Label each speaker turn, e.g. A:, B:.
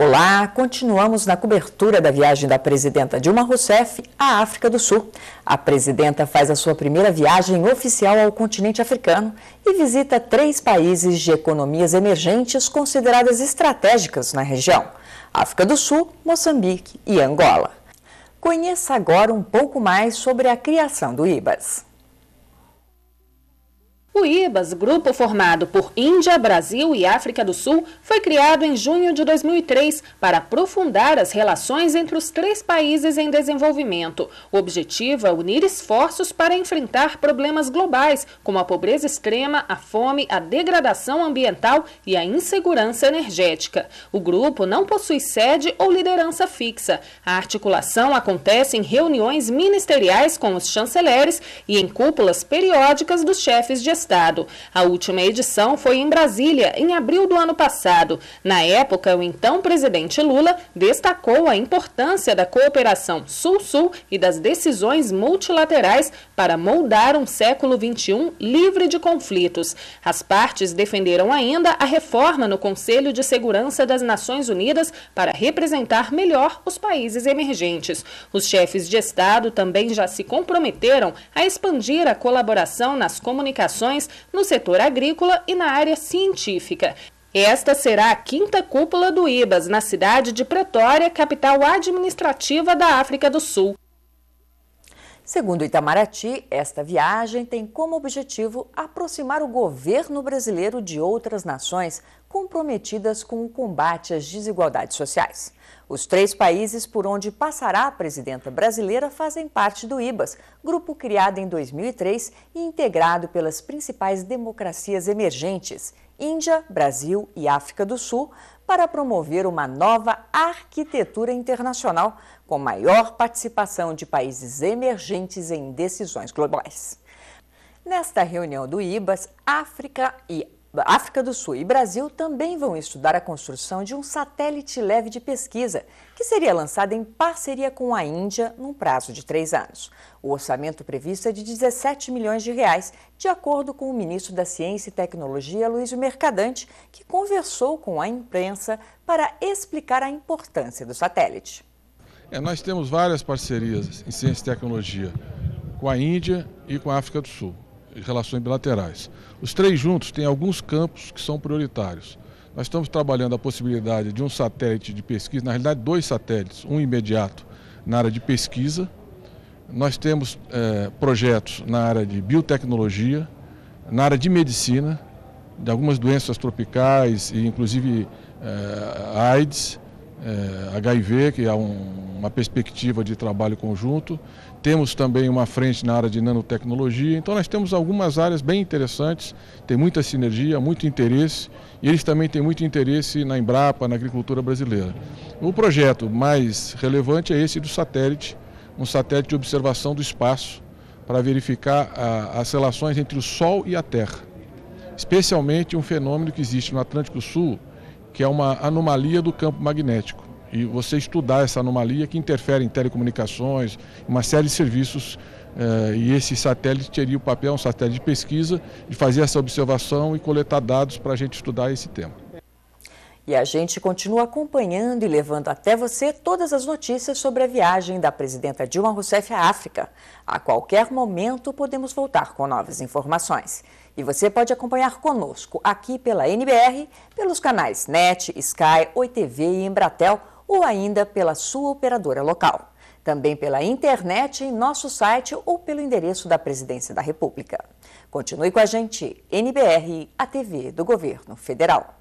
A: Olá, continuamos na cobertura da viagem da presidenta Dilma Rousseff à África do Sul. A presidenta faz a sua primeira viagem oficial ao continente africano e visita três países de economias emergentes consideradas estratégicas na região: África do Sul, Moçambique e Angola. Conheça
B: agora um pouco mais sobre a criação do IBAS. O IBAS, grupo formado por Índia, Brasil e África do Sul, foi criado em junho de 2003 para aprofundar as relações entre os três países em desenvolvimento. O objetivo é unir esforços para enfrentar problemas globais, como a pobreza extrema, a fome, a degradação ambiental e a insegurança energética. O grupo não possui sede ou liderança fixa. A articulação acontece em reuniões ministeriais com os chanceleres e em cúpulas periódicas dos chefes de Estado. A última edição foi em Brasília, em abril do ano passado. Na época, o então presidente Lula destacou a importância da cooperação Sul-Sul e das decisões multilaterais para moldar um século XXI livre de conflitos. As partes defenderam ainda a reforma no Conselho de Segurança das Nações Unidas para representar melhor os países emergentes. Os chefes de Estado também já se comprometeram a expandir a colaboração nas comunicações no setor agrícola e na área científica. Esta será a quinta cúpula do IBAS na cidade de Pretória, capital administrativa da África do Sul. Segundo Itamaraty, esta viagem tem como objetivo
A: aproximar o governo brasileiro de outras nações comprometidas com o combate às desigualdades sociais. Os três países por onde passará a presidenta brasileira fazem parte do IBAS, grupo criado em 2003 e integrado pelas principais democracias emergentes, Índia, Brasil e África do Sul para promover uma nova arquitetura internacional com maior participação de países emergentes em decisões globais. Nesta reunião do IBAS, África e África do Sul e Brasil também vão estudar a construção de um satélite leve de pesquisa, que seria lançado em parceria com a Índia num prazo de três anos. O orçamento previsto é de 17 milhões de reais, de acordo com o ministro da Ciência e Tecnologia, Luiz Mercadante, que conversou com a imprensa para explicar a importância do satélite.
C: É, nós temos várias parcerias em ciência e tecnologia com a Índia e com a África do Sul relações bilaterais. Os três juntos têm alguns campos que são prioritários. Nós estamos trabalhando a possibilidade de um satélite de pesquisa, na realidade, dois satélites, um imediato na área de pesquisa. Nós temos eh, projetos na área de biotecnologia, na área de medicina, de algumas doenças tropicais e, inclusive, eh, AIDS é, HIV, que é um, uma perspectiva de trabalho conjunto. Temos também uma frente na área de nanotecnologia. Então, nós temos algumas áreas bem interessantes, tem muita sinergia, muito interesse, e eles também têm muito interesse na Embrapa, na agricultura brasileira. O projeto mais relevante é esse do satélite, um satélite de observação do espaço para verificar a, as relações entre o Sol e a Terra, especialmente um fenômeno que existe no Atlântico Sul que é uma anomalia do campo magnético. E você estudar essa anomalia que interfere em telecomunicações, uma série de serviços eh, e esse satélite teria o papel, um satélite de pesquisa, de fazer essa observação e coletar dados para a gente estudar esse tema.
A: E a gente continua acompanhando e levando até você todas as notícias sobre a viagem da presidenta Dilma Rousseff à África. A qualquer momento podemos voltar com novas informações. E você pode acompanhar conosco aqui pela NBR, pelos canais NET, Sky, OITV e Embratel ou ainda pela sua operadora local. Também pela internet, em nosso site ou pelo endereço da Presidência da República. Continue com a gente, NBR, a TV do Governo Federal.